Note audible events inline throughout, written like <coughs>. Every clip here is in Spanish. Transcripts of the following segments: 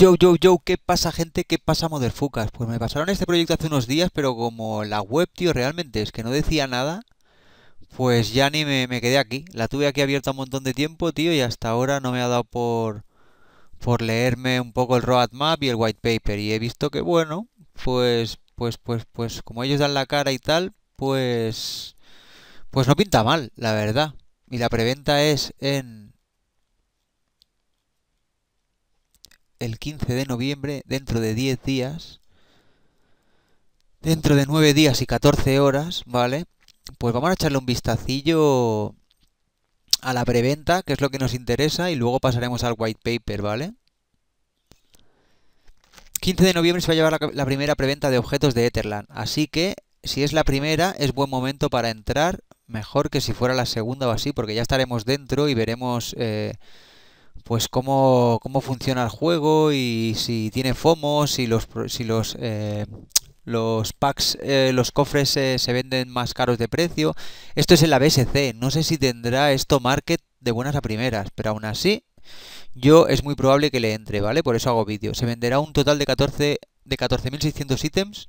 Yo, yo, yo, ¿qué pasa gente? ¿Qué pasa Motherfuckers? Pues me pasaron este proyecto hace unos días, pero como la web, tío, realmente es que no decía nada, pues ya ni me, me quedé aquí. La tuve aquí abierta un montón de tiempo, tío, y hasta ahora no me ha dado por, por leerme un poco el roadmap y el white paper. Y he visto que, bueno, pues, pues, pues, pues, como ellos dan la cara y tal, pues, pues no pinta mal, la verdad. Y la preventa es en el 15 de noviembre, dentro de 10 días, dentro de 9 días y 14 horas, ¿vale? Pues vamos a echarle un vistacillo a la preventa, que es lo que nos interesa, y luego pasaremos al white paper, ¿vale? 15 de noviembre se va a llevar la, primera preventa de objetos de Etherland, así que si es la primera es buen momento para entrar, mejor que si fuera la segunda o así, porque ya estaremos dentro y veremos... Eh, pues cómo, cómo funciona el juego y si tiene FOMO, si los, los, eh, los packs, eh, los cofres se venden más caros de precio. Esto es en la BSC, no sé si tendrá esto market de buenas a primeras, pero aún así yo es muy probable que le entre, ¿vale? Por eso hago vídeo. Se venderá un total de 14 de 14.600 ítems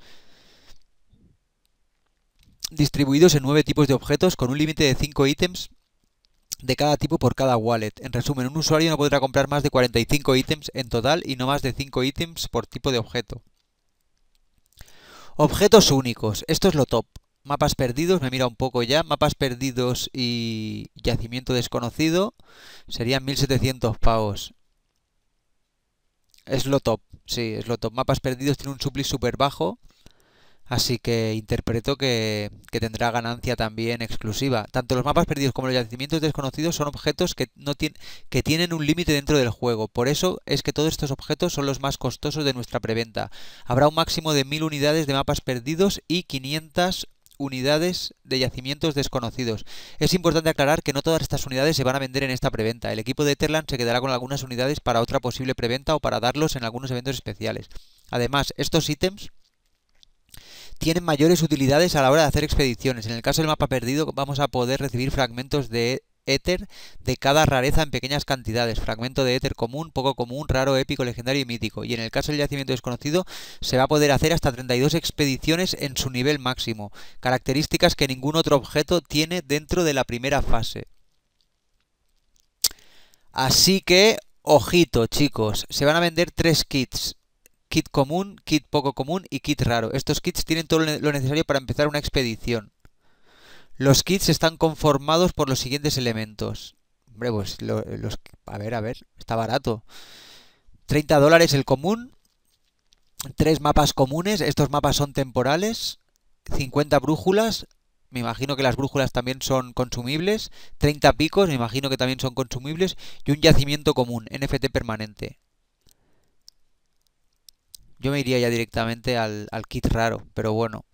distribuidos en 9 tipos de objetos con un límite de 5 ítems de cada tipo por cada wallet. En resumen, un usuario no podrá comprar más de 45 ítems en total y no más de 5 ítems por tipo de objeto. Objetos únicos. Esto es lo top. Mapas perdidos, me mira un poco ya. Mapas perdidos y yacimiento desconocido serían 1700 pavos. Es lo top, sí, es lo top. Mapas perdidos tiene un supli super bajo. Así que interpreto que, tendrá ganancia también exclusiva. Tanto los mapas perdidos como los yacimientos desconocidos son objetos que, no tienen, que tienen un límite dentro del juego. Por eso es que todos estos objetos son los más costosos de nuestra preventa. Habrá un máximo de 1000 unidades de mapas perdidos y 500 unidades de yacimientos desconocidos. Es importante aclarar que no todas estas unidades se van a vender en esta preventa. El equipo de Eterland se quedará con algunas unidades para otra posible preventa o para darlos en algunos eventos especiales. Además, estos ítems tienen mayores utilidades a la hora de hacer expediciones. En el caso del mapa perdido vamos a poder recibir fragmentos de éter de cada rareza en pequeñas cantidades, fragmento de éter común, poco común, raro, épico, legendario y mítico. Y en el caso del yacimiento desconocido se va a poder hacer hasta 32 expediciones en su nivel máximo, características que ningún otro objeto tiene dentro de la primera fase. Así que, ojito chicos, se van a vender tres kits kit común, kit poco común y kit raro. Estos kits tienen todo lo necesario para empezar una expedición. Los kits están conformados por los siguientes elementos. Hombre, pues, los... A ver, a ver, está barato. 30 dólares el común. Tres mapas comunes. Estos mapas son temporales. 50 brújulas. Me imagino que las brújulas también son consumibles. 30 picos. Me imagino que también son consumibles. Y un yacimiento común. NFT permanente. Yo me iría ya directamente al, kit raro, pero bueno.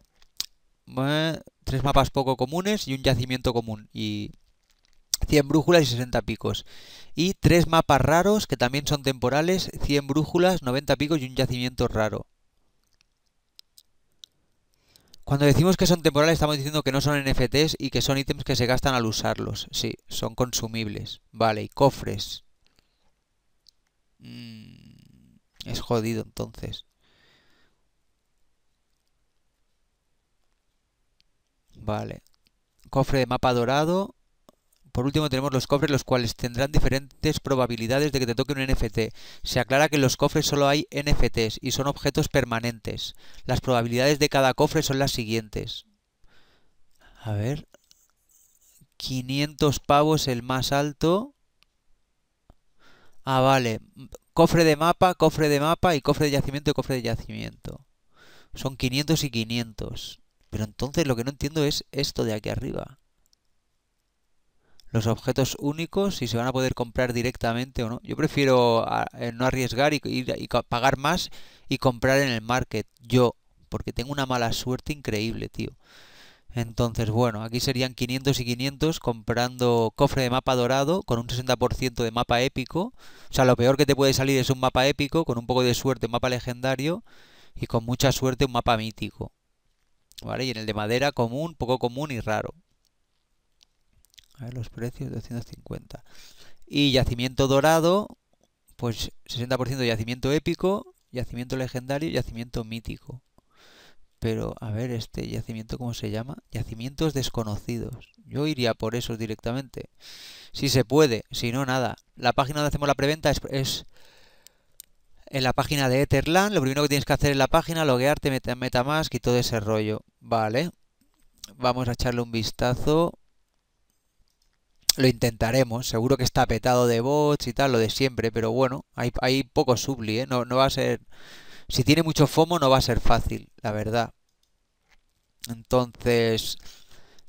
tres mapas poco comunes y un yacimiento común. Y 100 brújulas y 60 picos. Y tres mapas raros que también son temporales, 100 brújulas, 90 picos y un yacimiento raro. Cuando decimos que son temporales estamos diciendo que no son NFTs y que son ítems que se gastan al usarlos. Sí, son consumibles. Vale, y cofres. Mm, es jodido entonces. Vale. Cofre de mapa dorado. Por último tenemos los cofres los cuales tendrán diferentes probabilidades de que te toque un NFT. Se aclara que en los cofres solo hay NFTs y son objetos permanentes. Las probabilidades de cada cofre son las siguientes. A ver. 500 pavos el más alto. Ah, vale. Cofre de mapa, cofre de mapa y cofre de yacimiento y cofre de yacimiento. Son 500 y 500. Pero entonces lo que no entiendo es esto de aquí arriba. Los objetos únicos, si se van a poder comprar directamente o no. Yo prefiero eh, no arriesgar y, y pagar más y comprar en el market. Yo, porque tengo una mala suerte increíble, tío. Entonces, bueno, aquí serían 500 y 500 comprando cofre de mapa dorado con un 60% de mapa épico. O sea, lo peor que te puede salir es un mapa épico, con un poco de suerte un mapa legendario y con mucha suerte un mapa mítico. ¿Vale? Y en el de madera común, poco común y raro. A ver los precios, 250. Y yacimiento dorado, pues 60% yacimiento épico, yacimiento legendario, yacimiento mítico. Pero, a ver, este yacimiento, ¿cómo se llama? Yacimientos desconocidos. Yo iría por esos directamente. Si se puede, si no, nada. La página donde hacemos la preventa es en la página de Etherland. Lo primero que tienes que hacer en la página, loguearte, meta, Metamask y todo ese rollo. Vale. Vamos a echarle un vistazo. Lo intentaremos. Seguro que está petado de bots y tal, lo de siempre. Pero bueno, hay, poco subli, ¿eh? No, no va a ser... Si tiene mucho FOMO no va a ser fácil, la verdad. Entonces...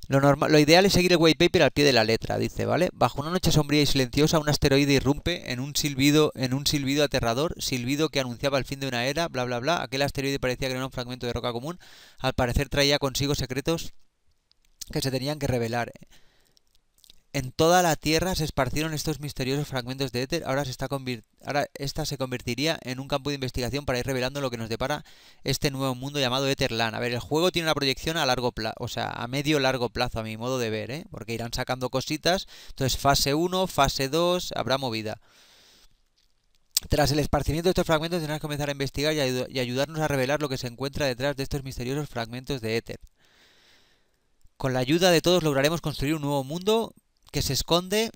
Lo, normal, lo ideal es seguir el white paper al pie de la letra, dice, ¿vale? Bajo una noche sombría y silenciosa, un asteroide irrumpe en un silbido, en un silbido aterrador, silbido que anunciaba el fin de una era, bla bla bla. Aquel asteroide parecía que era un fragmento de roca común, al parecer traía consigo secretos que se tenían que revelar. En toda la Tierra se esparcieron estos misteriosos fragmentos de éter. Ahora, se está ahora esta se convertiría en un campo de investigación para ir revelando lo que nos depara este nuevo mundo llamado Etherland. A ver, el juego tiene una proyección a largo plazo, o sea, a medio largo plazo, a mi modo de ver, ¿eh? porque irán sacando cositas. Entonces, fase 1, fase 2, habrá movida. Tras el esparcimiento de estos fragmentos, tendrás que comenzar a investigar y ayudarnos a revelar lo que se encuentra detrás de estos misteriosos fragmentos de éter. Con la ayuda de todos lograremos construir un nuevo mundo que se esconde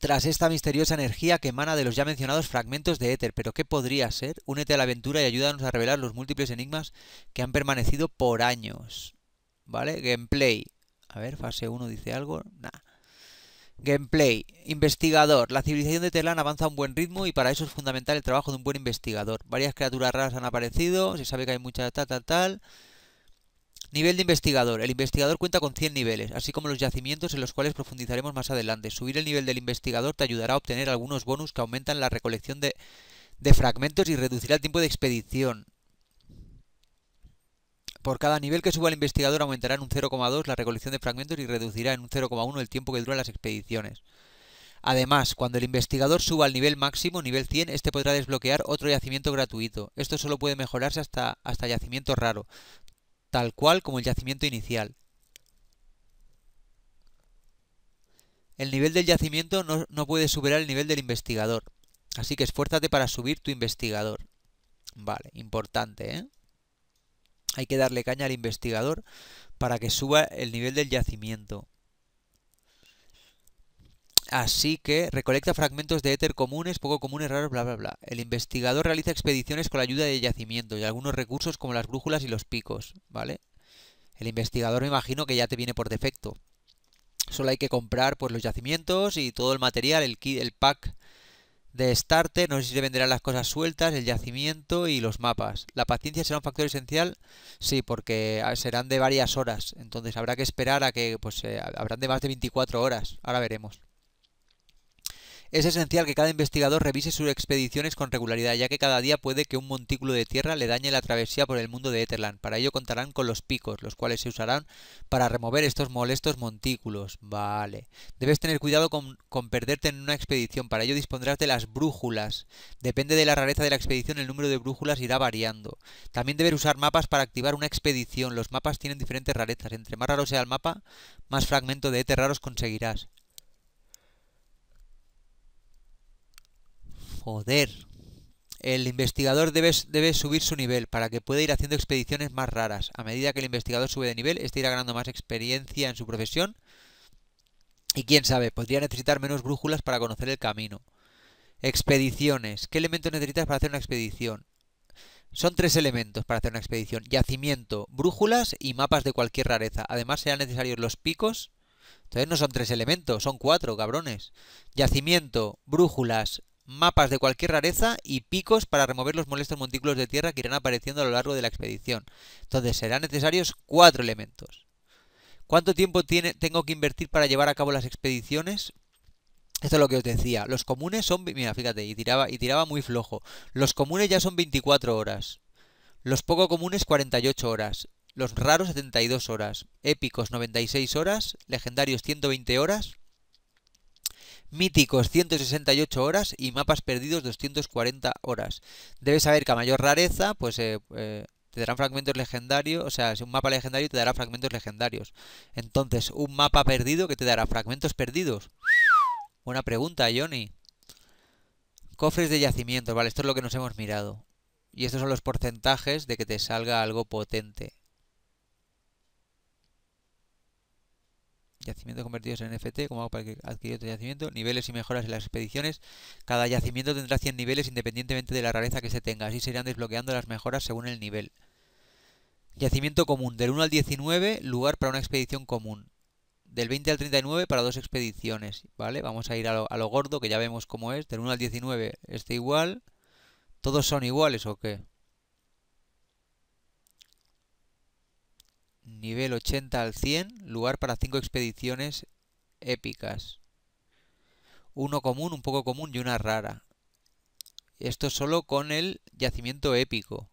tras esta misteriosa energía que emana de los ya mencionados fragmentos de éter. Pero ¿qué podría ser? Únete a la aventura y ayúdanos a revelar los múltiples enigmas que han permanecido por años. ¿Vale? Gameplay. A ver, fase 1 dice algo. Nah. Gameplay. Investigador. La civilización de Telan avanza a un buen ritmo y para eso es fundamental el trabajo de un buen investigador. Varias criaturas raras han aparecido, se sabe que hay mucha tal, tal, tal. Nivel de investigador. El investigador cuenta con 100 niveles, así como los yacimientos en los cuales profundizaremos más adelante. Subir el nivel del investigador te ayudará a obtener algunos bonus que aumentan la recolección de, fragmentos y reducirá el tiempo de expedición. Por cada nivel que suba el investigador aumentará en un 0,2 la recolección de fragmentos y reducirá en un 0,1 el tiempo que duran las expediciones. Además, cuando el investigador suba al nivel máximo, nivel 100, este podrá desbloquear otro yacimiento gratuito. Esto solo puede mejorarse hasta, hasta yacimiento raro tal cual como el yacimiento inicial. El nivel del yacimiento no, puede superar el nivel del investigador, así que esfuérzate para subir tu investigador. Vale, importante, ¿eh? Hay que darle caña al investigador para que suba el nivel del yacimiento. Así que recolecta fragmentos de éter comunes, poco comunes, raros, bla, bla, bla. El investigador realiza expediciones con la ayuda de yacimientos y algunos recursos como las brújulas y los picos, ¿vale? El investigador me imagino que ya te viene por defecto. Solo hay que comprar pues, los yacimientos y todo el material, el, kit, el pack de starter, no sé si se venderán las cosas sueltas, el yacimiento y los mapas. La paciencia será un factor esencial, sí, porque ah, serán de varias horas, entonces habrá que esperar a que, pues, eh, habrán de más de 24 horas, ahora veremos. Es esencial que cada investigador revise sus expediciones con regularidad, ya que cada día puede que un montículo de tierra le dañe la travesía por el mundo de Etherland. Para ello contarán con los picos, los cuales se usarán para remover estos molestos montículos. Vale. Debes tener cuidado con, perderte en una expedición. Para ello dispondrás de las brújulas. Depende de la rareza de la expedición, el número de brújulas irá variando. También debes usar mapas para activar una expedición. Los mapas tienen diferentes rarezas. Entre más raro sea el mapa, más fragmento de Eter raros conseguirás. Joder. El investigador debe, subir su nivel para que pueda ir haciendo expediciones más raras. A medida que el investigador sube de nivel, este irá ganando más experiencia en su profesión. Y quién sabe, podría necesitar menos brújulas para conocer el camino. Expediciones. ¿Qué elementos necesitas para hacer una expedición? Son tres elementos para hacer una expedición. Yacimiento, brújulas y mapas de cualquier rareza. Además serán necesarios los picos. Entonces no son tres elementos, son cuatro, cabrones. Yacimiento, brújulas, mapas de cualquier rareza y picos para remover los molestos montículos de tierra que irán apareciendo a lo largo de la expedición. Entonces serán necesarios cuatro elementos. ¿Cuánto tiempo tiene, tengo que invertir para llevar a cabo las expediciones? Esto es lo que os decía. Los comunes son... Mira, fíjate, y tiraba, y tiraba muy flojo. Los comunes ya son 24 horas. Los poco comunes 48 horas. Los raros 72 horas. Épicos 96 horas. Legendarios 120 horas míticos 168 horas y mapas perdidos 240 horas. Debes saber que a mayor rareza, pues eh, eh, te darán fragmentos legendarios, o sea, si un mapa legendario te dará fragmentos legendarios. Entonces, un mapa perdido que te dará fragmentos perdidos. Buena pregunta, Johnny. Cofres de yacimientos, vale, esto es lo que nos hemos mirado. Y estos son los porcentajes de que te salga algo potente. Yacimientos convertidos en NFT, como hago para adquirir otro yacimiento, niveles y mejoras en las expediciones. Cada yacimiento tendrá 100 niveles independientemente de la rareza que se tenga, así se desbloqueando las mejoras según el nivel. Yacimiento común, del 1 al 19, lugar para una expedición común. Del 20 al 39 para dos expediciones, ¿vale? Vamos a ir a lo, a lo gordo, que ya vemos cómo es. Del 1 al 19 este igual. ¿Todos son iguales o qué? Nivel 80 al 100, lugar para 5 expediciones épicas. Uno común, un poco común y una rara. Esto solo con el yacimiento épico.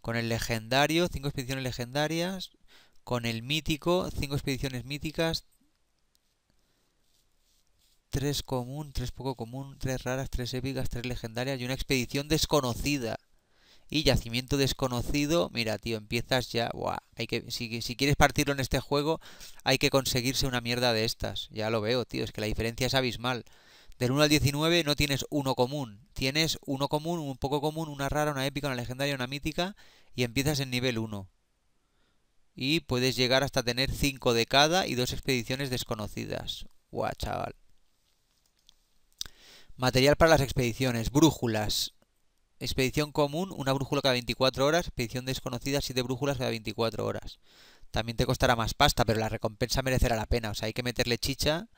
Con el legendario, 5 expediciones legendarias. Con el mítico, 5 expediciones míticas. 3 común, 3 poco común, 3 raras, 3 épicas, 3 legendarias y una expedición desconocida. Y Yacimiento Desconocido, mira, tío, empiezas ya. Buah, hay que, si, quieres partirlo en este juego, hay que conseguirse una mierda de estas. Ya lo veo, tío, es que la diferencia es abismal. Del 1 al 19 no tienes uno común. Tienes uno común, un poco común, una rara, una épica, una legendaria, una mítica. Y empiezas en nivel 1. Y puedes llegar hasta tener 5 de cada y dos expediciones desconocidas. Buah, chaval. Material para las expediciones. Brújulas. Expedición común, una brújula cada 24 horas. Expedición desconocida, 7 brújulas cada 24 horas. También te costará más pasta, pero la recompensa merecerá la pena. O sea, hay que meterle chicha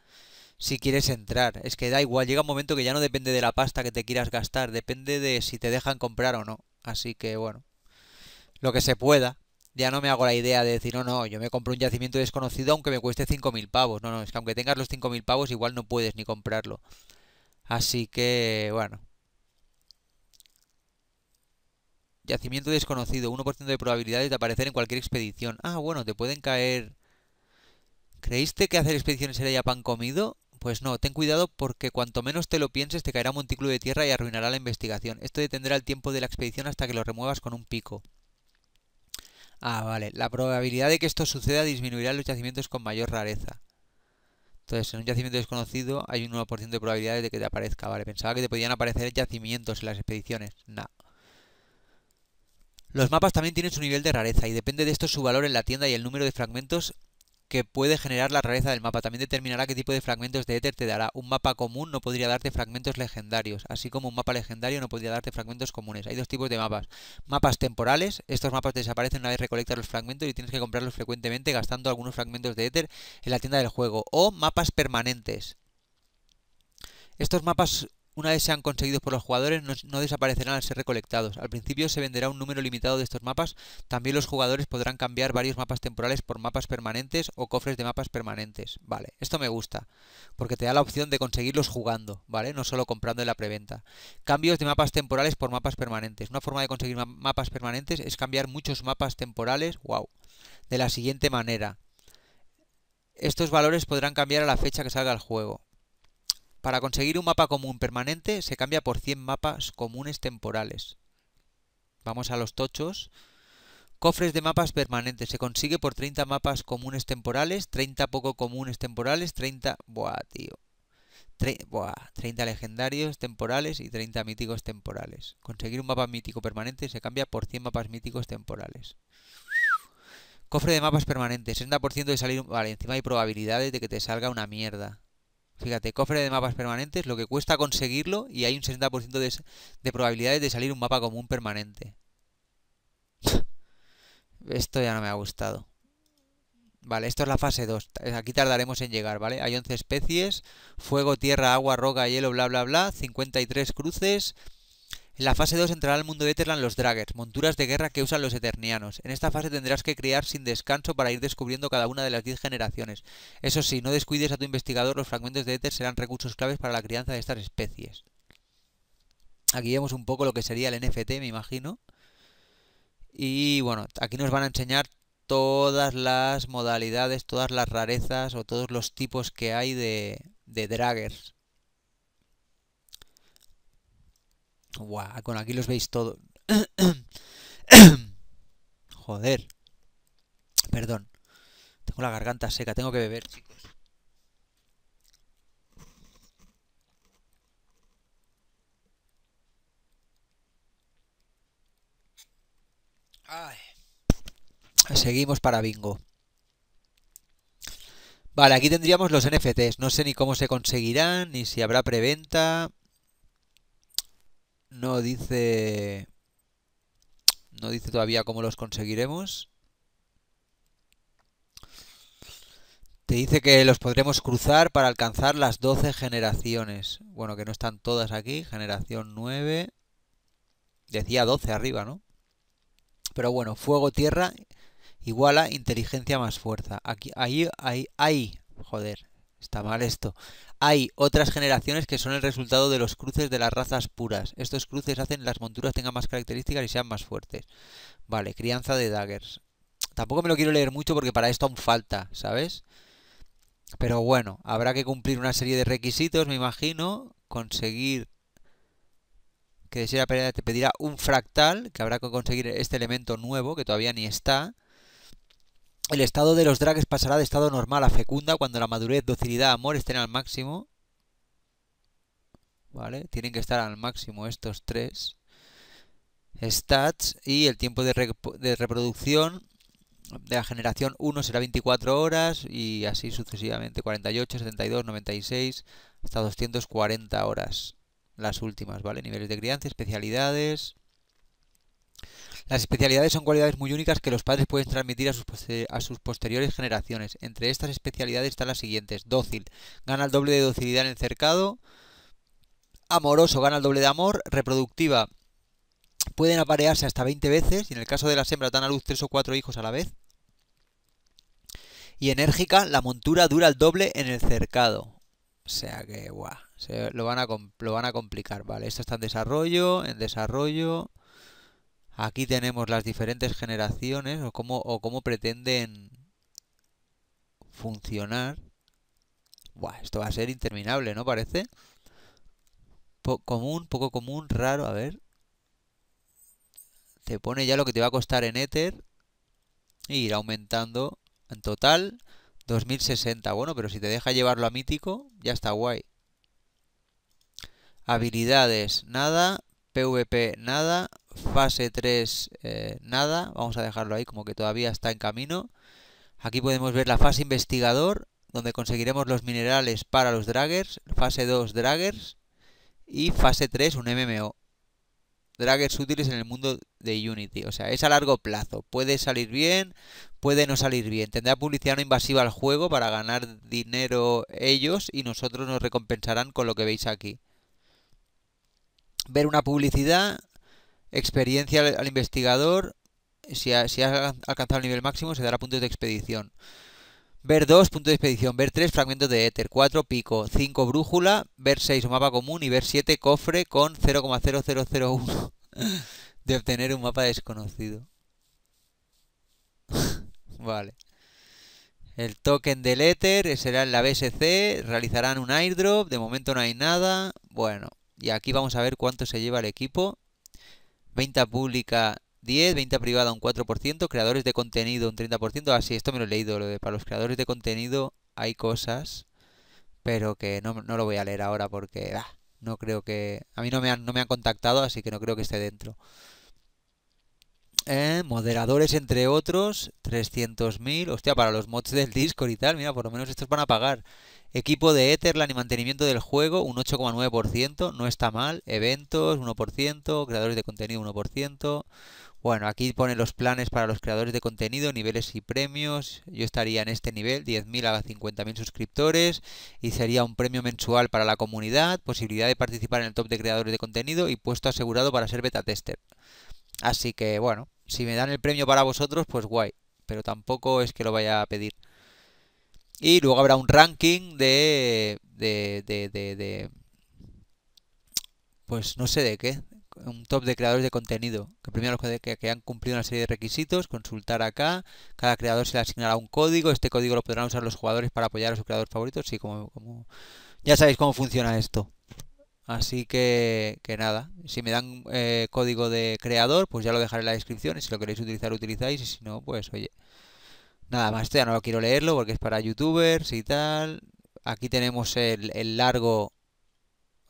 si quieres entrar. Es que da igual, llega un momento que ya no depende de la pasta que te quieras gastar, depende de si te dejan comprar o no. Así que bueno, lo que se pueda. Ya no me hago la idea de decir, no, no, yo me compro un yacimiento desconocido aunque me cueste 5.000 pavos. No, no, es que aunque tengas los 5.000 pavos igual no puedes ni comprarlo. Así que, bueno, Yacimiento desconocido, 1% de probabilidades de aparecer en cualquier expedición. Ah, bueno, te pueden caer... ¿Creíste que hacer expediciones era ya pan comido? Pues no, ten cuidado porque cuanto menos te lo pienses te caerá un montículo de tierra y arruinará la investigación. Esto detendrá el tiempo de la expedición hasta que lo remuevas con un pico. Ah, vale. La probabilidad de que esto suceda disminuirá en los yacimientos con mayor rareza. Entonces, en un yacimiento desconocido hay un 1% de probabilidades de que te aparezca. Vale, pensaba que te podían aparecer yacimientos en las expediciones. No. Los mapas también tienen su nivel de rareza y depende de esto su valor en la tienda y el número de fragmentos que puede generar la rareza del mapa. También determinará qué tipo de fragmentos de éter te dará. Un mapa común no podría darte fragmentos legendarios, así como un mapa legendario no podría darte fragmentos comunes. Hay dos tipos de mapas. Mapas temporales, estos mapas desaparecen una vez recolectas los fragmentos y tienes que comprarlos frecuentemente gastando algunos fragmentos de éter en la tienda del juego. O mapas permanentes. Estos mapas una vez sean conseguidos por los jugadores, no, desaparecerán al ser recolectados. Al principio se venderá un número limitado de estos mapas. También los jugadores podrán cambiar varios mapas temporales por mapas permanentes o cofres de mapas permanentes. Vale, esto me gusta, porque te da la opción de conseguirlos jugando, ¿vale? No solo comprando en la preventa. Cambios de mapas temporales por mapas permanentes. Una forma de conseguir mapas permanentes es cambiar muchos mapas temporales, wow, de la siguiente manera. Estos valores podrán cambiar a la fecha que salga el juego. Para conseguir un mapa común permanente se cambia por 100 mapas comunes temporales. Vamos a los tochos. Cofres de mapas permanentes. Se consigue por 30 mapas comunes temporales, 30 poco comunes temporales, 30... Buah, tío. Buah, 30 legendarios temporales y 30 míticos temporales. Conseguir un mapa mítico permanente se cambia por 100 mapas míticos temporales. Cofre de mapas permanentes. 60% de salir... Vale, encima hay probabilidades de que te salga una mierda. Fíjate, cofre de mapas permanentes, lo que cuesta conseguirlo y hay un 60% de, probabilidades de salir un mapa común permanente. <laughs> Esto ya no me ha gustado. Vale, esto es la fase 2. Aquí tardaremos en llegar, ¿vale? Hay 11 especies. Fuego, tierra, agua, roca, hielo, bla, bla, bla. 53 cruces. En la fase 2 entrará al mundo de Eterland los Draggers, monturas de guerra que usan los Eternianos. En esta fase tendrás que criar sin descanso para ir descubriendo cada una de las 10 generaciones. Eso sí, no descuides a tu investigador, los fragmentos de Ether serán recursos claves para la crianza de estas especies. Aquí vemos un poco lo que sería el NFT, me imagino. Y bueno, aquí nos van a enseñar todas las modalidades, todas las rarezas o todos los tipos que hay de, de draggers. con aquí los veis todo. <coughs> Joder. Perdón. Tengo la garganta seca, tengo que beber, chicos. Seguimos para bingo. Vale, aquí tendríamos los NFTs. No sé ni cómo se conseguirán, ni si habrá preventa. No dice... No dice todavía cómo los conseguiremos. Te dice que los podremos cruzar para alcanzar las 12 generaciones. Bueno, que no están todas aquí. Generación 9. Decía 12 arriba, ¿no? Pero bueno, fuego, tierra, iguala, inteligencia más fuerza. Aquí, ahí, ahí, ahí. Joder, Está mal esto. Hay otras generaciones que son el resultado de los cruces de las razas puras. Estos cruces hacen que las monturas tengan más características y sean más fuertes. Vale, crianza de daggers. Tampoco me lo quiero leer mucho porque para esto aún falta, ¿sabes? Pero bueno, habrá que cumplir una serie de requisitos, me imagino. Conseguir que te pedirá un fractal, que habrá que conseguir este elemento nuevo que todavía ni está. El estado de los drags pasará de estado normal a fecunda cuando la madurez, docilidad, amor estén al máximo. ¿Vale? Tienen que estar al máximo estos tres stats y el tiempo de, reproducción de la generación 1 será 24 horas y así sucesivamente 48, 72, 96 hasta 240 horas las últimas, ¿vale? Niveles de crianza, especialidades, las especialidades son cualidades muy únicas que los padres pueden transmitir a sus, posteriores generaciones. Entre estas especialidades están las siguientes. Dócil. Gana el doble de docilidad en el cercado. Amoroso. Gana el doble de amor. Reproductiva. Pueden aparearse hasta 20 veces y en el caso de las hembras dan a luz 3 o 4 hijos a la vez. Y enérgica, la montura dura el doble en el cercado. O sea que, guau, lo, van a, lo van a complicar, ¿vale? Esto está en desarrollo, en desarrollo. Aquí tenemos las diferentes generaciones o cómo, pretenden funcionar. esto va a ser interminable, ¿no parece? común, poco común, raro, a ver. Te pone ya lo que te va a costar en Ether. Y ir aumentando en total 2060. Bueno, pero si te deja llevarlo a mítico, ya está guay. Habilidades, nada. PvP, nada. Fase 3, eh, nada. Vamos a dejarlo ahí como que todavía está en camino. Aquí podemos ver la fase investigador, donde conseguiremos los minerales para los draggers. Fase 2, draggers. Y fase 3, un MMO. Draggers útiles en el mundo de Unity. O sea, es a largo plazo. Puede salir bien, puede no salir bien. Tendrá publicidad no invasiva al juego para ganar dinero ellos y nosotros nos recompensarán con lo que veis aquí ver una publicidad Experiencia al, investigador. Si ha, alcanzado el nivel máximo, se dará puntos de expedición. Ver 2, punto de expedición. Ver 3, fragmentos de éter. 4, pico. 5, brújula. Ver 6, mapa común. Y ver 7, cofre con 0,0001 <laughs> de obtener un mapa desconocido. <laughs> vale. El token del éter será en la BSC, realizarán un airdrop, de momento no hay nada. Bueno, y aquí vamos a ver cuánto se lleva el equipo venta pública 10, venta privada un 4%, creadores de contenido un 30%. Ah, esto me lo he leído, lo de para los creadores de contenido hay cosas, pero que no, lo voy a leer ahora porque no creo que... A mí no me no me han contactado, así que no creo que esté dentro moderadores entre otros, 300.000, hostia, para los mods del Discord y tal, mira, por lo menos estos van a pagar. Equipo de Etherland y mantenimiento del juego, un 8,9%, no está mal. Eventos, 1%, creadores de contenido, 1%. Bueno, aquí pone los planes para los creadores de contenido, niveles y premios. Yo estaría en este nivel, 10.000 a 50.000 suscriptores. Y sería un premio mensual para la comunidad, posibilidad de participar en el top de creadores de contenido y puesto asegurado para ser beta tester. Así que, bueno, si me dan el premio para vosotros, pues guay. Pero tampoco es que lo vaya a pedir. Y luego habrá un ranking de. de. de. de, de pues no sé de qué. Un top de creadores de contenido. Que primero los que, que han cumplido una serie de requisitos, consultar acá. Cada creador se le asignará un código. Este código lo podrán usar los jugadores para apoyar a su creador favorito. Sí, como, como... ya sabéis cómo funciona esto. Así que, que nada, si me dan eh, código de creador, pues ya lo dejaré en la descripción. Y si lo queréis utilizar, lo utilizáis. Y si no, pues oye, nada más. Esto ya no lo quiero leerlo porque es para youtubers y tal. Aquí tenemos el, largo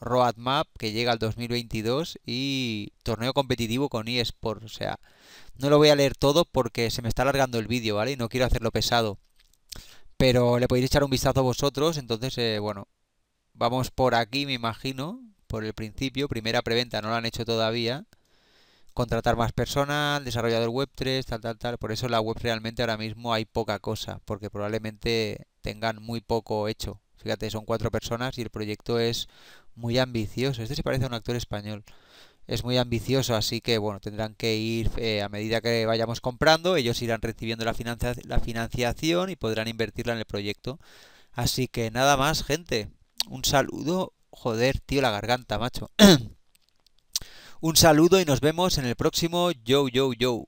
roadmap que llega al 2022 y torneo competitivo con eSports O sea, no lo voy a leer todo porque se me está alargando el vídeo, ¿vale? Y no quiero hacerlo pesado. Pero le podéis echar un vistazo a vosotros. Entonces, eh, bueno, Vamos por aquí, me imagino, por el principio. Primera preventa, no lo han hecho todavía. Contratar más personas, desarrollador web 3, tal, tal, tal. Por eso la web realmente ahora mismo hay poca cosa, porque probablemente tengan muy poco hecho. Fíjate, son cuatro personas y el proyecto es muy ambicioso. Este se parece a un actor español. Es muy ambicioso, así que bueno, tendrán que ir eh, a medida que vayamos comprando, ellos irán recibiendo la financiación y podrán invertirla en el proyecto. Así que nada más, gente. Un saludo. Joder, tío, la garganta, macho. <clears throat> Un saludo y nos vemos en el próximo Yo, Yo, Yo.